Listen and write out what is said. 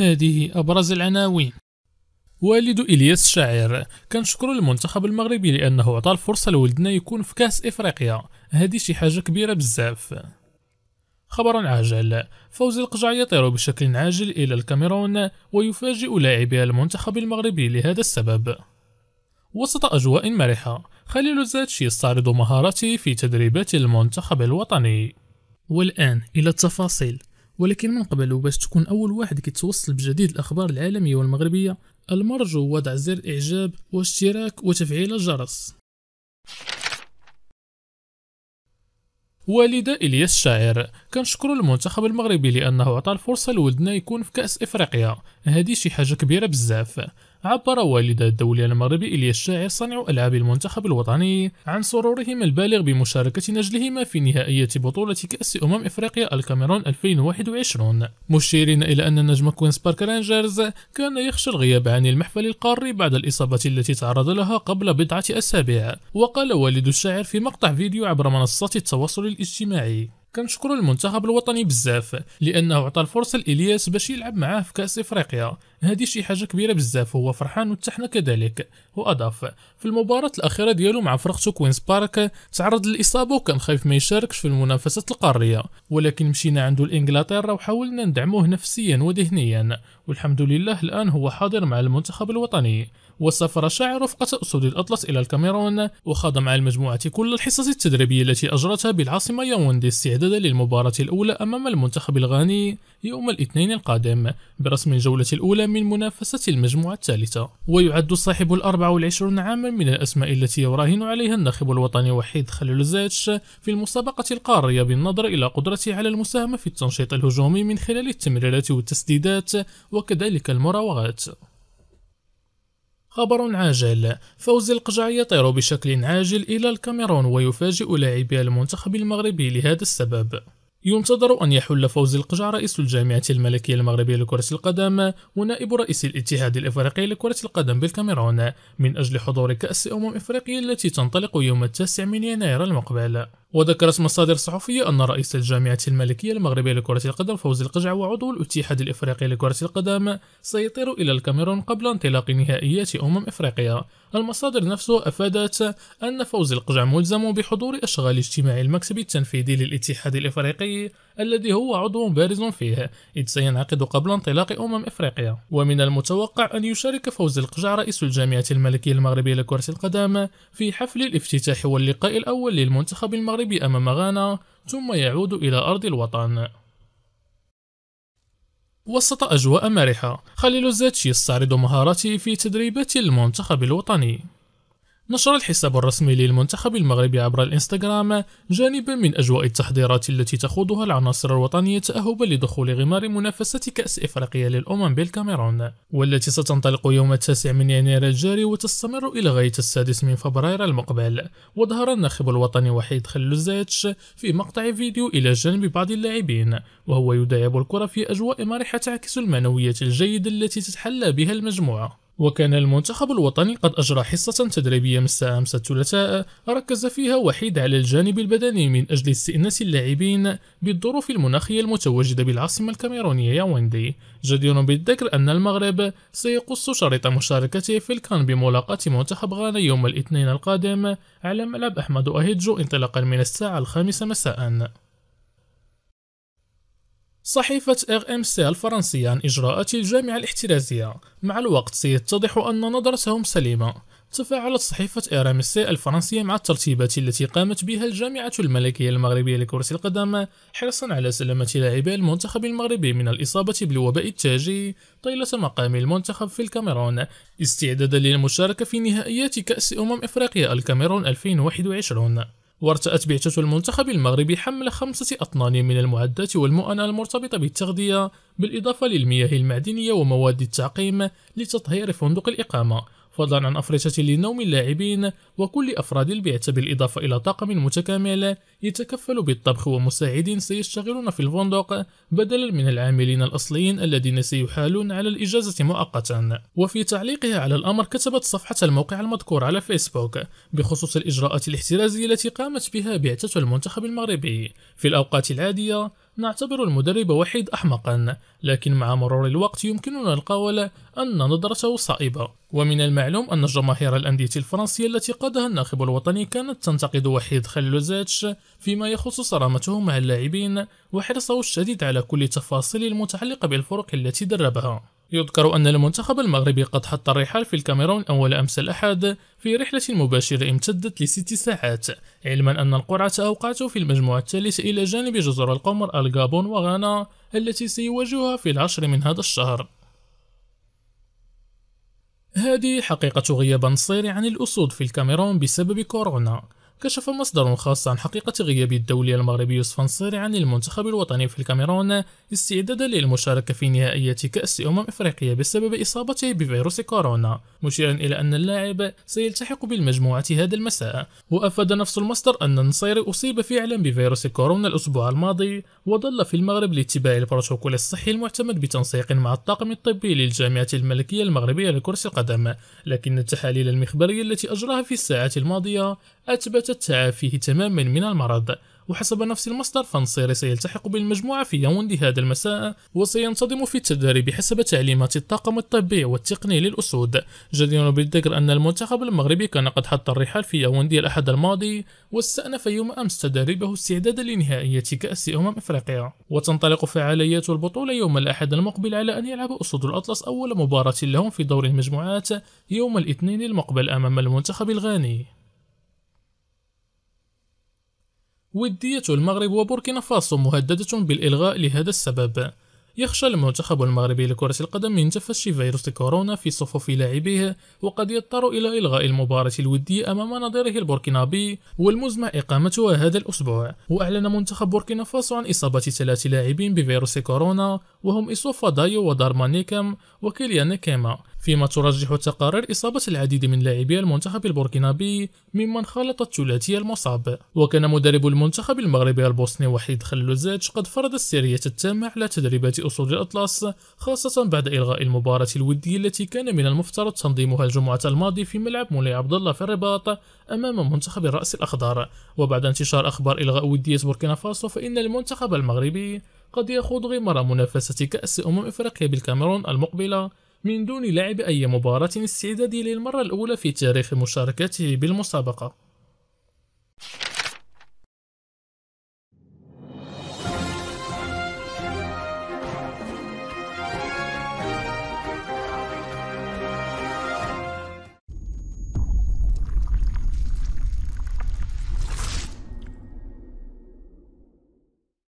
هذه أبرز العناوين والد إلياس الشاعر شكر المنتخب المغربي لأنه عطى الفرصة لولدنا يكون في كأس إفريقيا هذه شي حاجة كبيرة بزاف خبر عاجل فوزي القجع يطير بشكل عاجل إلى الكاميرون ويفاجئ لاعبي المنتخب المغربي لهذا السبب وسط أجواء مرحة خليل زاتشي يستعرض مهاراته في تدريبات المنتخب الوطني والآن إلى التفاصيل ولكن من قبل وباش تكون أول واحد كيتوصل بجديد الأخبار العالمية والمغربية المرجو وضع زر إعجاب واشتراك وتفعيل الجرس والدة إلياس الشاعر كنشكروا المنتخب المغربي لأنه عطى الفرصة لولدنا يكون في كأس إفريقيا هذه شي حاجة كبيرة بزاف عبر والد الدولي المغربي إليا الشاعر صنع ألعاب المنتخب الوطني عن سرورهم البالغ بمشاركة نجلهما في نهائية بطولة كأس أمم إفريقيا الكاميرون 2021 مشيرين إلى أن نجم كوينز بارك رانجرز كان يخشى الغياب عن المحفل القاري بعد الإصابة التي تعرض لها قبل بضعة أسابيع وقال والد الشاعر في مقطع فيديو عبر منصات التواصل الاجتماعي كنشكروا المنتخب الوطني بزاف لانه عطى الفرصه لالياس باش يلعب معاه في كاس افريقيا هذه شي حاجه كبيره بزاف هو فرحان حنا كذلك واضاف في المباراه الاخيره ديالو مع فرقته كوينز بارك تعرض للاصابه وكان خايف ما يشاركش في المنافسات القاريه ولكن مشينا عنده لانجلترا وحاولنا ندعموه نفسيا وذهنيا والحمد لله الآن هو حاضر مع المنتخب الوطني وسافر شاعر رفقة أسود الأطلس إلى الكاميرون وخاض مع المجموعة كل الحصص التدريبية التي أجرتها بالعاصمة يوندي استعدادا للمباراة الأولى أمام المنتخب الغاني يوم الاثنين القادم برسم الجولة الأولى من منافسة المجموعة الثالثة ويعد صاحب الأربع والعشرون عاما من الأسماء التي يراهن عليها الناخب الوطني وحيد خليل زاتش في المسابقة القارية بالنظر إلى قدرته على المساهمة في التنشيط الهجومي من خلال التمريرات والتسديدات وكذلك المراوغات خبر عاجل فوزي القجع يطير بشكل عاجل إلى الكاميرون ويفاجئ لاعبي المنتخب المغربي لهذا السبب ينتظر أن يحل فوزي القجع رئيس الجامعة الملكية المغربية لكرة القدم ونائب رئيس الاتحاد الإفريقي لكرة القدم بالكاميرون من أجل حضور كأس أمم إفريقيا التي تنطلق يوم التاسع من يناير المقبل وذكرت مصادر صحفية أن رئيس الجامعة الملكية المغربية لكرة القدم فوزي القجع وعضو الاتحاد الإفريقي لكرة القدم سيطير إلى الكاميرون قبل انطلاق نهائيات أمم إفريقيا المصادر نفسه أفادت أن فوزي القجع ملزم بحضور أشغال اجتماع المكتب التنفيذي للاتحاد الإفريقي الذي هو عضو بارز فيه إذ سينعقد قبل انطلاق أمم إفريقيا ومن المتوقع أن يشارك فوزي القجع رئيس الجامعة الملكية المغربية لكرة القدم في حفل الافتتاح واللقاء الأول للمنتخب المغربي أمام غانا ثم يعود إلى أرض الوطن وسط أجواء مرحة خليل الزاتشي يستعرض مهاراته في تدريبات المنتخب الوطني نشر الحساب الرسمي للمنتخب المغربي عبر الانستغرام جانبا من أجواء التحضيرات التي تخوضها العناصر الوطنية تأهبا لدخول غمار منافسة كأس إفريقيا للأمم بالكاميرون والتي ستنطلق يوم التاسع من يناير الجاري وتستمر إلى غاية السادس من فبراير المقبل وظهر الناخب الوطني وحيد خلوزاتش في مقطع فيديو إلى جانب بعض اللاعبين وهو يداعب الكرة في أجواء مرحة تعكس المعنويات الجيدة التي تتحلى بها المجموعة وكان المنتخب الوطني قد أجرى حصة تدريبية مساء أمس الثلاثاء ركز فيها وحيد على الجانب البدني من أجل استئناس اللاعبين بالظروف المناخية المتواجدة بالعاصمة الكاميرونية ياوندي جدير بالذكر أن المغرب سيقص شريط مشاركته في الكان بملاقاة منتخب غانا يوم الاثنين القادم على ملعب أحمد أهيدجو انطلاقا من الساعة الخامسة مساءً صحيفة اغ ام سي الفرنسية عن إجراءات الجامعة الاحترازية مع الوقت سيتضح أن نظرتهم سليمة تفاعلت صحيفة سي الفرنسية مع الترتيبات التي قامت بها الجامعة الملكية المغربية لكرة القدم حرصا على سلامة لاعبي المنتخب المغربي من الإصابة بالوباء التاجي طيلة مقام المنتخب في الكاميرون استعدادا للمشاركة في نهائيات كأس أمم إفريقيا الكاميرون 2021 وارتأت بعثة المنتخب المغربي حمل خمسة أطنان من المعدات والمؤن المرتبطة بالتغذية بالإضافة للمياه المعدنية ومواد التعقيم لتطهير فندق الإقامة فضلا عن أفرشة لنوم اللاعبين وكل أفراد البيت بالإضافة إلى طاقم متكامل يتكفل بالطبخ ومساعدين سيشتغلون في الفندق بدلا من العاملين الأصليين الذين سيحالون على الإجازة مؤقتا وفي تعليقها على الأمر كتبت صفحة الموقع المذكور على فيسبوك بخصوص الإجراءات الاحترازية التي قامت بها بعثة المنتخب المغربي في الأوقات العادية نعتبر المدرب وحيد أحمقا لكن مع مرور الوقت يمكننا القول أن نظرته صائبة ومن المعلوم أن جماهير الأندية الفرنسية التي قادها الناخب الوطني كانت تنتقد وحيد خليلوزاتش فيما يخص صرامته مع اللاعبين وحرصه الشديد على كل التفاصيل المتعلقة بالفرق التي دربها يذكر أن المنتخب المغربي قد حط الرحال في الكاميرون أول أمس الأحد في رحلة مباشرة امتدت لست ساعات علما أن القرعة أوقعته في المجموعة الثالثة إلى جانب جزر القمر الغابون وغانا التي سيواجهها في العشر من هذا الشهر هذه حقيقة غياب نصير عن الأسود في الكاميرون بسبب كورونا كشف مصدر خاص عن حقيقة غياب الدولي المغربي يوسف نصير عن المنتخب الوطني في الكاميرون استعدادا للمشاركة في نهائية كأس أمم إفريقيا بسبب إصابته بفيروس كورونا مشيرا إلى أن اللاعب سيلتحق بالمجموعة هذا المساء وأفاد نفس المصدر أن النصير أصيب فعلا بفيروس كورونا الأسبوع الماضي وظل في المغرب لاتباع البروتوكول الصحي المعتمد بتنسيق مع الطاقم الطبي للجامعة الملكية المغربية لكرة القدم لكن التحاليل المخبرية التي أجراها في الساعات الماضية أثبتت تعافيه تماما من المرض وحسب نفس المصدر فانصيري سيلتحق بالمجموعة في يوم هذا المساء وسينتظم في التدريب حسب تعليمات الطاقم الطبي والتقني للأسود جدير بالذكر أن المنتخب المغربي كان قد حط الرحال في يوندي الأحد الماضي واستأنف يوم أمس تدريبه استعدادا لنهائية كأس أمم أفريقيا وتنطلق فعاليات البطولة يوم الأحد المقبل على أن يلعب أسود الأطلس أول مباراة لهم في دور المجموعات يوم الاثنين المقبل أمام المنتخب الغاني ودية المغرب وبوركينا فاسو مهددة بالإلغاء لهذا السبب يخشى المنتخب المغربي لكرة القدم من تفشي فيروس كورونا في صفوف لاعبيه وقد يضطر إلى إلغاء المباراة الودية أمام نظيره البوركينابي والمزمع إقامتها هذا الأسبوع وأعلن منتخب بوركينا فاسو عن إصابة ثلاث لاعبين بفيروس كورونا وهم دايو ودارمانيكام وكيليان كيما فيما ترجح التقارير إصابة العديد من لاعبي المنتخب البوركينابي ممن خالط الثلاثي المصاب وكان مدرب المنتخب المغربي البوسني وحيد خلوزاج قد فرض السرية التامة على تدريبات أسود الأطلس خاصة بعد إلغاء المباراة الودية التي كان من المفترض تنظيمها الجمعة الماضي في ملعب مولي عبد الله في الرباط أمام منتخب الرأس الأخضر وبعد انتشار أخبار إلغاء ودية بوركينا فاسو فإن المنتخب المغربي قد يخوض غمار منافسة كأس أمم إفريقيا بالكاميرون المقبلة من دون لعب أي مباراة استعدادية للمرة الأولى في تاريخ مشاركته بالمسابقة